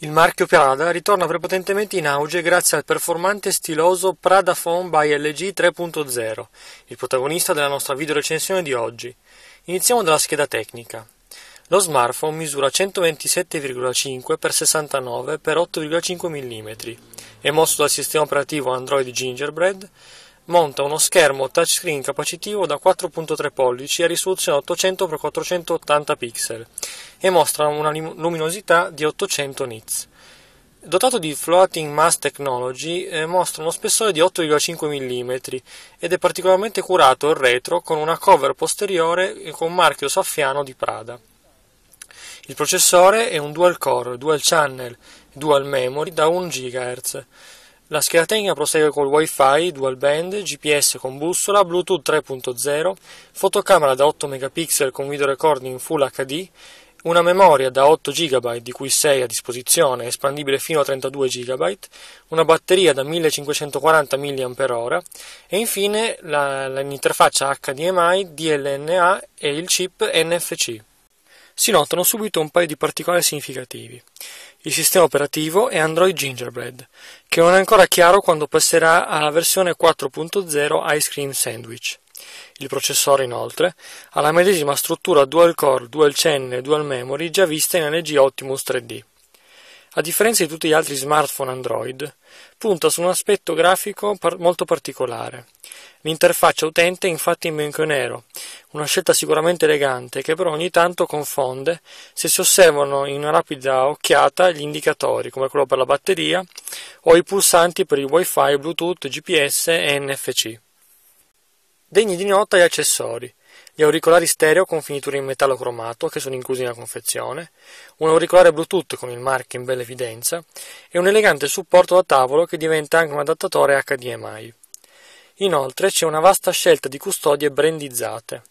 Il marchio Prada ritorna prepotentemente in auge grazie al performante e stiloso Prada Phone by LG 3.0, il protagonista della nostra videorecensione di oggi. Iniziamo dalla scheda tecnica. Lo smartphone misura 127,5 x 69 x 8,5 mm. È mosso dal sistema operativo Android Gingerbread, monta uno schermo touchscreen capacitivo da 4.3 pollici a risoluzione 800x480 pixel e mostra una luminosità di 800 nits. Dotato di Floating Mass Technology, eh, mostra uno spessore di 8,5 mm ed è particolarmente curato il retro con una cover posteriore con marchio saffiano di Prada. Il processore è un dual core, dual channel, dual memory da 1 GHz. La scheda tecnica prosegue col wifi, dual band, GPS con bussola, Bluetooth 3.0, fotocamera da 8 megapixel con video recording Full HD, una memoria da 8 GB di cui 6 a disposizione, espandibile fino a 32 GB, una batteria da 1540 mAh e infine l'interfaccia HDMI, DLNA e il chip NFC si notano subito un paio di particolari significativi. Il sistema operativo è Android Gingerbread, che non è ancora chiaro quando passerà alla versione 4.0 Ice Cream Sandwich. Il processore, inoltre, ha la medesima struttura dual core, dual channel e dual memory già vista in LG Optimus 3D a differenza di tutti gli altri smartphone Android, punta su un aspetto grafico par- molto particolare. L'interfaccia utente è infatti in bianco e nero, una scelta sicuramente elegante che però ogni tanto confonde se si osservano in una rapida occhiata gli indicatori, come quello per la batteria, o i pulsanti per il wifi, bluetooth, GPS e NFC. Degni di nota gli accessori gli auricolari stereo con finiture in metallo cromato che sono inclusi nella confezione, un auricolare Bluetooth con il marchio in bella evidenza e un elegante supporto da tavolo che diventa anche un adattatore HDMI. Inoltre c'è una vasta scelta di custodie brandizzate.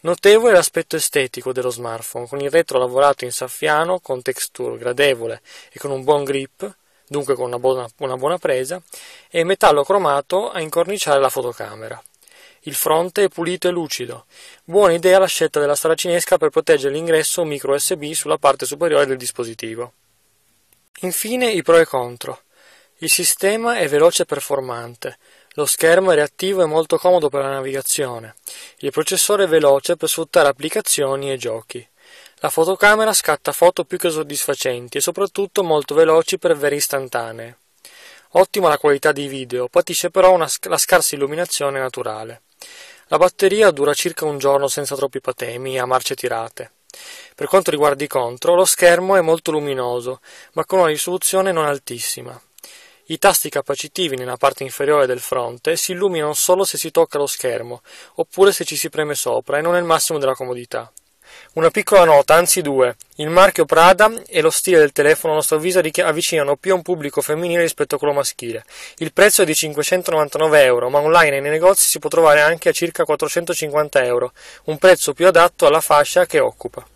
Notevole l'aspetto estetico dello smartphone, con il retro lavorato in saffiano, con texture gradevole e con un buon grip, dunque con una buona, una buona presa, e metallo cromato a incorniciare la fotocamera. Il fronte è pulito e lucido. Buona idea la scelta della strada cinesca per proteggere l'ingresso micro USB sulla parte superiore del dispositivo. Infine i pro e contro. Il sistema è veloce e performante. Lo schermo è reattivo e molto comodo per la navigazione. Il processore è veloce per sfruttare applicazioni e giochi. La fotocamera scatta foto più che soddisfacenti e soprattutto molto veloci per vere istantanee. Ottima la qualità di video, patisce però una, la scarsa illuminazione naturale. La batteria dura circa un giorno senza troppi patemi, a marce tirate. Per quanto riguarda i contro, lo schermo è molto luminoso, ma con una risoluzione non altissima. I tasti capacitivi nella parte inferiore del fronte si illuminano solo se si tocca lo schermo, oppure se ci si preme sopra, e non è il massimo della comodità. Una piccola nota, anzi due. Il marchio Prada e lo stile del telefono a nostro avviso avvicinano più a un pubblico femminile rispetto a quello maschile. Il prezzo è di 599 euro, ma online e nei negozi si può trovare anche a circa 450 euro, un prezzo più adatto alla fascia che occupa.